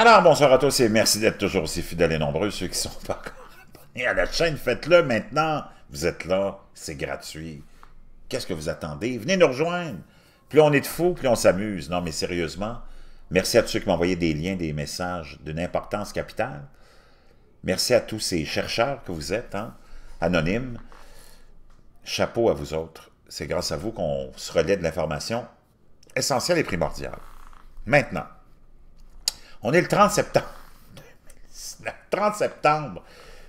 Alors, bonsoir à tous et merci d'être toujours aussi fidèles et nombreux. Ceux qui sont pas encore abonnés à la chaîne, faites-le maintenant. Vous êtes là, c'est gratuit. Qu'est-ce que vous attendez? Venez nous rejoindre. Plus on est de fous, plus on s'amuse. Non, mais sérieusement, merci à tous ceux qui m'ont envoyé des liens, des messages d'une importance capitale. Merci à tous ces chercheurs que vous êtes, hein, anonymes. Chapeau à vous autres. C'est grâce à vous qu'on se relaie de l'information essentielle et primordiale. Maintenant, on est le 30 septembre. 30 septembre.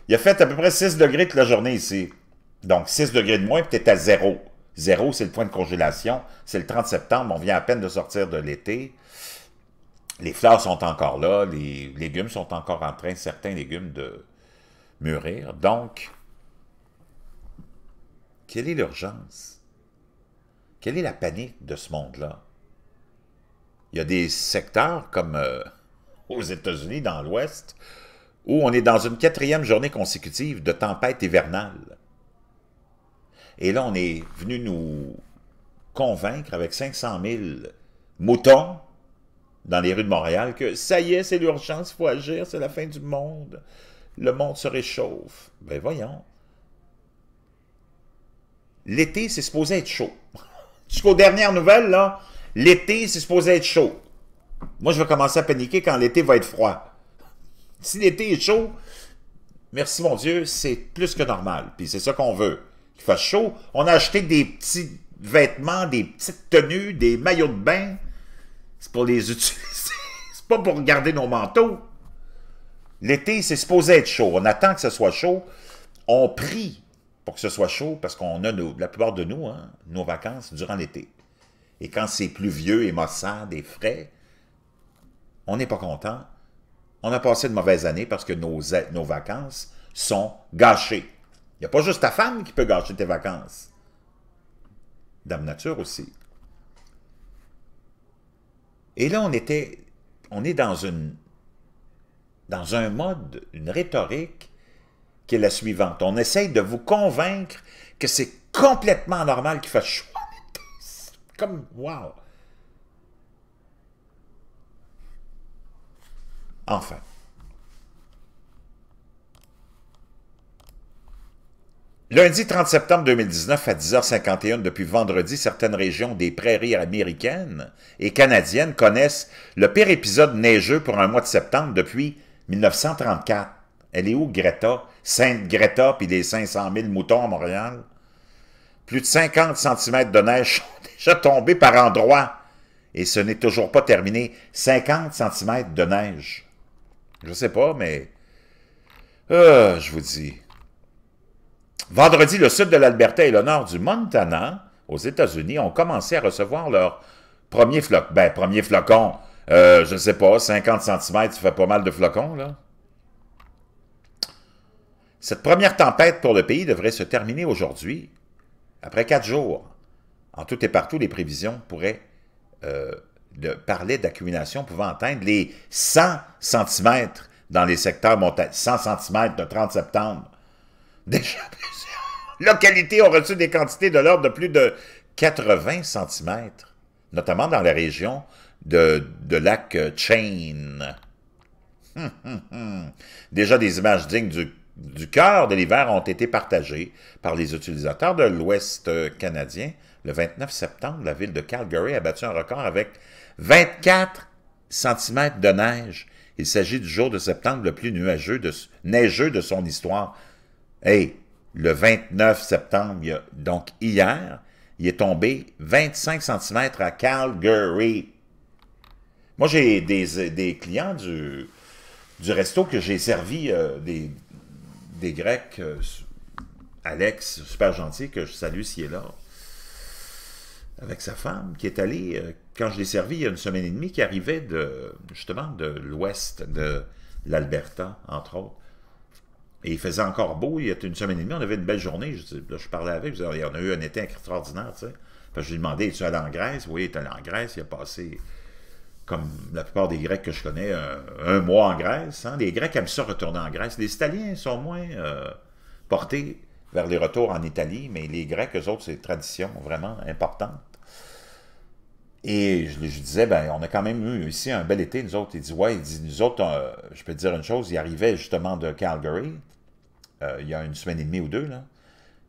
Il a fait à peu près 6 degrés toute la journée ici. Donc, 6 degrés de moins, peut-être à zéro. Zéro, c'est le point de congélation. C'est le 30 septembre. On vient à peine de sortir de l'été. Les fleurs sont encore là. Les légumes sont encore en train, certains légumes, de mûrir. Donc, quelle est l'urgence? Quelle est la panique de ce monde-là? Il y a des secteurs comme... Euh, aux États-Unis, dans l'Ouest, où on est dans une quatrième journée consécutive de tempête hivernale. Et là, on est venu nous convaincre avec 500 000 moutons dans les rues de Montréal que ça y est, c'est l'urgence, il faut agir, c'est la fin du monde, le monde se réchauffe. Ben voyons. L'été, c'est supposé être chaud. Jusqu'aux dernières nouvelles, là, l'été, c'est supposé être chaud. Moi, je vais commencer à paniquer quand l'été va être froid. Si l'été est chaud, merci mon Dieu, c'est plus que normal. Puis c'est ça qu'on veut, qu'il fasse chaud. On a acheté des petits vêtements, des petites tenues, des maillots de bain. C'est pour les utiliser. c'est pas pour garder nos manteaux. L'été, c'est supposé être chaud. On attend que ce soit chaud. On prie pour que ce soit chaud parce qu'on a, la plupart de nous, hein, nos vacances durant l'été. Et quand c'est pluvieux et maussade et frais, on n'est pas content. On a passé de mauvaises années parce que nos, nos vacances sont gâchées. Il n'y a pas juste ta femme qui peut gâcher tes vacances. Dame Nature aussi. Et là, on était, on est dans une, dans un mode, une rhétorique qui est la suivante. On essaye de vous convaincre que c'est complètement normal qu'il fasse comme, wow! Enfin. Lundi 30 septembre 2019 à 10h51 depuis vendredi, certaines régions des prairies américaines et canadiennes connaissent le pire épisode neigeux pour un mois de septembre depuis 1934. Elle est où Greta? Sainte Greta puis les 500 000 moutons à Montréal? Plus de 50 cm de neige sont déjà tombés par endroits et ce n'est toujours pas terminé. 50 cm de neige. Je sais pas, mais... Euh, je vous dis. Vendredi, le sud de l'Alberta et le nord du Montana, aux États-Unis, ont commencé à recevoir leur premier flocon. Ben, premier flocon, je euh, je sais pas, 50 cm, ça fait pas mal de flocons, là. Cette première tempête pour le pays devrait se terminer aujourd'hui. Après quatre jours, en tout et partout, les prévisions pourraient euh, de, parlait d'accumulation pouvant atteindre les 100 cm dans les secteurs montagnes. 100 cm de 30 septembre. Déjà plusieurs localités ont reçu des quantités de l'ordre de plus de 80 cm, notamment dans la région de, lac Chain. Hum, hum, hum. Déjà des images dignes du du cœur de l'hiver ont été partagés par les utilisateurs de l'Ouest canadien. Le 29 septembre, la ville de Calgary a battu un record avec 24 cm de neige. Il s'agit du jour de septembre le plus nuageux de, neigeux de son histoire. Hey, le 29 septembre, donc hier, il est tombé 25 cm à Calgary. Moi, j'ai des, clients du, du resto que j'ai servi euh, des des Grecs, euh, Alex, super gentil, que je salue s'il est là, avec sa femme, qui est allée, euh, quand je l'ai servi il y a une semaine et demie, qui arrivait de, justement de l'ouest de l'Alberta, entre autres. Et il faisait encore beau, il y a une semaine et demie, on avait une belle journée. Je, parlais avec, vous, il y en a eu un été extraordinaire, tu sais. je lui demandé, es-tu allé en Grèce? Oui, il est allé en Grèce, il a passé comme la plupart des Grecs que je connais, euh, un, mois en Grèce. Hein. Les Grecs aiment ça retourner en Grèce. Les Italiens sont moins euh, portés vers les retours en Italie, mais les Grecs, eux autres, c'est une tradition vraiment importante. Et je, disais, ben, on a quand même eu ici un bel été, nous autres. Il dit, ouais, il dit, nous autres, je peux te dire une chose, ils arrivaient justement de Calgary, euh, il y a une semaine et demie ou deux, là.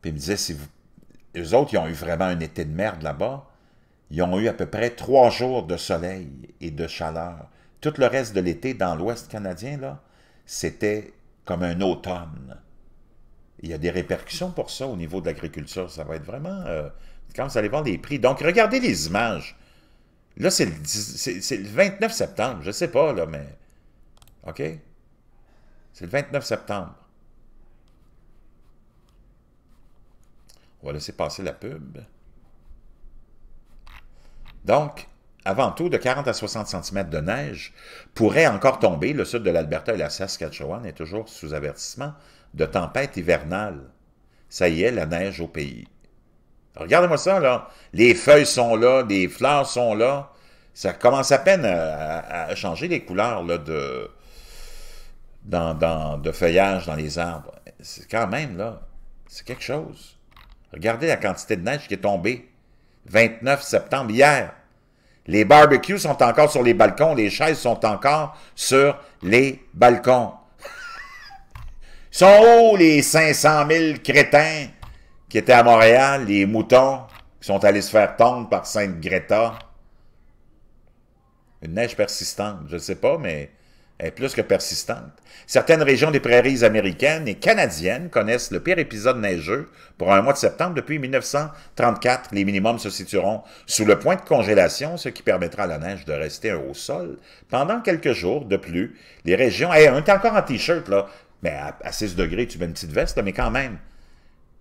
Puis il me disait, si eux autres, ils ont eu vraiment un été de merde là-bas. Ils ont eu à peu près trois jours de soleil et de chaleur. Tout le reste de l'été dans l'Ouest canadien, là, c'était comme un automne. Il y a des répercussions pour ça au niveau de l'agriculture. Ça va être vraiment... Euh, quand vous allez voir les prix. Donc, regardez les images. Là, c'est le, le, 29 septembre. Je ne sais pas, là, mais... OK? C'est le 29 septembre. On va laisser passer la pub. Donc, avant tout, de 40 à 60 cm de neige pourrait encore tomber. Le sud de l'Alberta et la Saskatchewan est toujours sous avertissement de tempête hivernale. Ça y est, la neige au pays. Regardez-moi ça, là. Les feuilles sont là, les fleurs sont là. Ça commence à peine à, changer les couleurs de, de feuillage dans les arbres. C'est quand même, là, c'est quelque chose. Regardez la quantité de neige qui est tombée. 29 septembre, hier. Les barbecues sont encore sur les balcons, les chaises sont encore sur les balcons. Ils sont où les 500 000 crétins qui étaient à Montréal, les moutons qui sont allés se faire tondre par Sainte-Greta? Une neige persistante, je ne sais pas, mais est plus que persistante. Certaines régions des prairies américaines et canadiennes connaissent le pire épisode neigeux pour un mois de septembre depuis 1934. Les minimums se situeront sous le point de congélation, ce qui permettra à la neige de rester au sol pendant quelques jours. De plus, les régions... Hey, on est encore en T-shirt, là. Mais à, 6 degrés, tu mets une petite veste, mais quand même.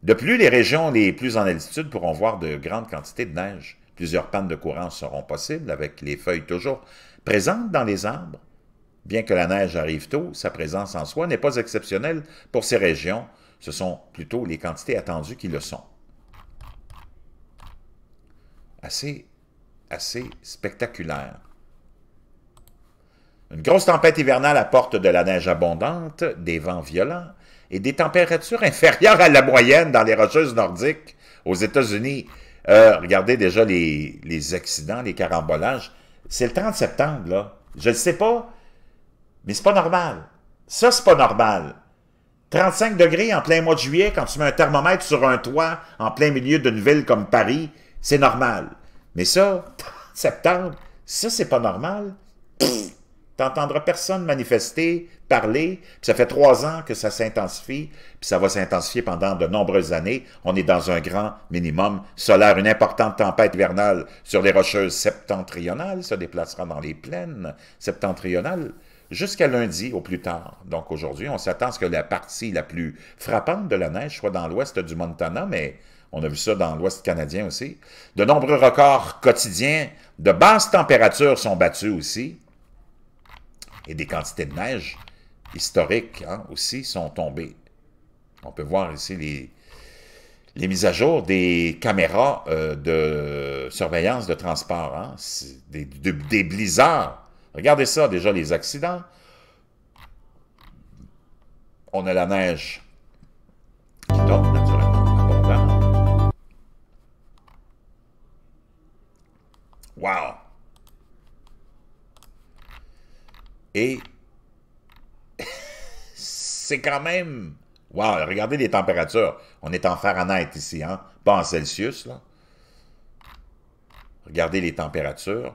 De plus, les régions les plus en altitude pourront voir de grandes quantités de neige. Plusieurs pannes de courant seront possibles avec les feuilles toujours présentes dans les arbres. Bien que la neige arrive tôt, sa présence en soi n'est pas exceptionnelle pour ces régions. Ce sont plutôt les quantités attendues qui le sont. Assez, assez spectaculaire. Une grosse tempête hivernale apporte de la neige abondante, des vents violents et des températures inférieures à la moyenne dans les rocheuses nordiques aux États-Unis. Euh, regardez déjà les, les accidents, les carambolages. C'est le 30 septembre, là. Je ne sais pas mais c'est pas normal. Ça, c'est pas normal. 35 degrés en plein mois de juillet, quand tu mets un thermomètre sur un toit en plein milieu d'une ville comme Paris, c'est normal. Mais ça, septembre, ça, c'est pas normal. T'entendras personne manifester, parler. ça fait trois ans que ça s'intensifie, puis ça va s'intensifier pendant de nombreuses années. On est dans un grand minimum solaire. Une importante tempête hivernale sur les rocheuses septentrionales se déplacera dans les plaines septentrionales jusqu'à lundi au plus tard. Donc aujourd'hui, on s'attend à ce que la partie la plus frappante de la neige soit dans l'ouest du Montana, mais on a vu ça dans l'ouest canadien aussi. De nombreux records quotidiens de basses températures sont battus aussi. Et des quantités de neige historiques hein, aussi sont tombées. On peut voir ici les, mises à jour des caméras euh, de surveillance de transport. Hein. des blizzards Regardez ça, déjà, les accidents. On a la neige qui tombe naturellement Wow! Et c'est quand même... Wow! Regardez les températures. On est en Fahrenheit ici, hein? Pas en Celsius, là. Regardez les températures.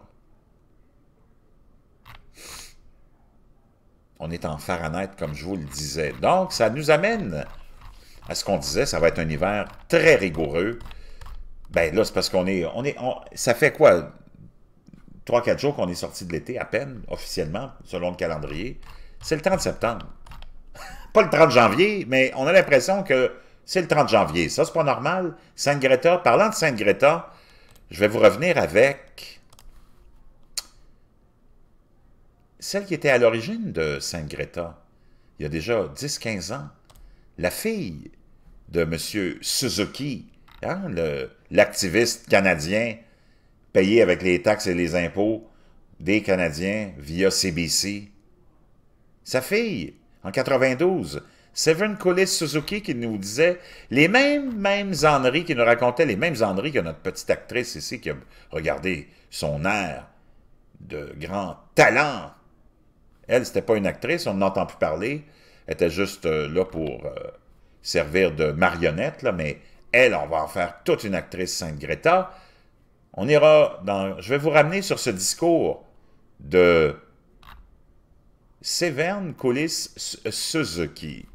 On est en Fahrenheit, comme je vous le disais. Donc, ça nous amène à ce qu'on disait, ça va être un hiver très rigoureux. Ben là, c'est parce qu'on est... On est ça fait quoi? 3-4 jours qu'on est sorti de l'été, à peine, officiellement, selon le calendrier. C'est le 30 septembre. pas le 30 janvier, mais on a l'impression que c'est le 30 janvier. Ça, c'est pas normal. Sainte-Greta, parlant de Sainte-Greta, je vais vous revenir avec celle qui était à l'origine de Sainte Greta, il y a déjà 10-15 ans, la fille de M. Suzuki, hein, l'activiste canadien payé avec les taxes et les impôts des Canadiens via CBC. Sa fille, en 92, Severn Collis Suzuki qui nous disait les mêmes, mêmes enneries, qui nous racontait les mêmes enneries que notre petite actrice ici qui a regardé son air de grand talent elle, n'était pas une actrice, on n'entend plus parler. Elle était juste euh, là pour euh, servir de marionnette, là, mais elle, on va en faire toute une actrice Sainte Greta. On ira dans... Je vais vous ramener sur ce discours de Severne Coulis Suzuki.